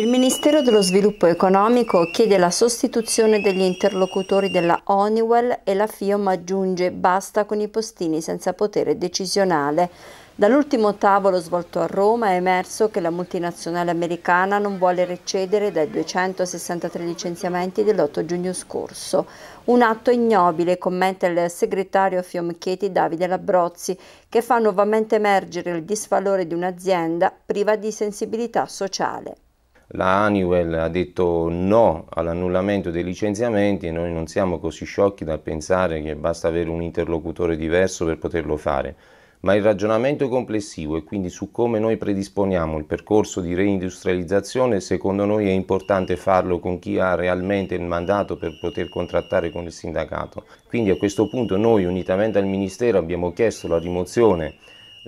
Il Ministero dello Sviluppo Economico chiede la sostituzione degli interlocutori della Honeywell e la FIOM aggiunge basta con i postini senza potere decisionale. Dall'ultimo tavolo svolto a Roma è emerso che la multinazionale americana non vuole recedere dai 263 licenziamenti dell'8 giugno scorso. Un atto ignobile, commenta il segretario Fiomchetti Davide Labrozzi, che fa nuovamente emergere il disvalore di un'azienda priva di sensibilità sociale la Honeywell ha detto no all'annullamento dei licenziamenti e noi non siamo così sciocchi da pensare che basta avere un interlocutore diverso per poterlo fare, ma il ragionamento complessivo e quindi su come noi predisponiamo il percorso di reindustrializzazione, secondo noi è importante farlo con chi ha realmente il mandato per poter contrattare con il sindacato. Quindi a questo punto noi unitamente al Ministero abbiamo chiesto la rimozione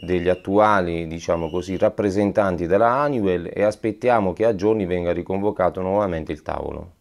degli attuali diciamo così, rappresentanti della Anuel e aspettiamo che a giorni venga riconvocato nuovamente il tavolo.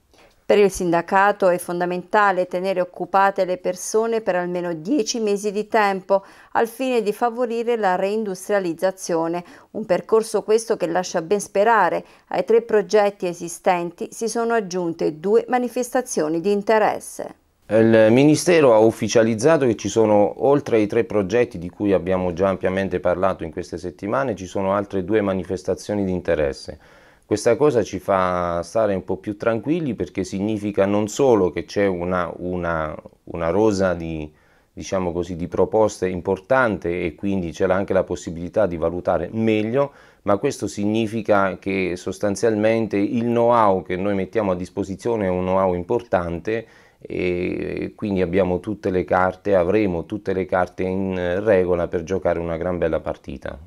Per il sindacato è fondamentale tenere occupate le persone per almeno 10 mesi di tempo al fine di favorire la reindustrializzazione, un percorso questo che lascia ben sperare. Ai tre progetti esistenti si sono aggiunte due manifestazioni di interesse. Il Ministero ha ufficializzato che ci sono, oltre ai tre progetti di cui abbiamo già ampiamente parlato in queste settimane, ci sono altre due manifestazioni di interesse. Questa cosa ci fa stare un po' più tranquilli perché significa non solo che c'è una, una, una, rosa di, diciamo così, di proposte importante e quindi c'è anche la possibilità di valutare meglio, ma questo significa che sostanzialmente il know-how che noi mettiamo a disposizione è un know-how importante e quindi abbiamo tutte le carte, avremo tutte le carte in regola per giocare una gran bella partita.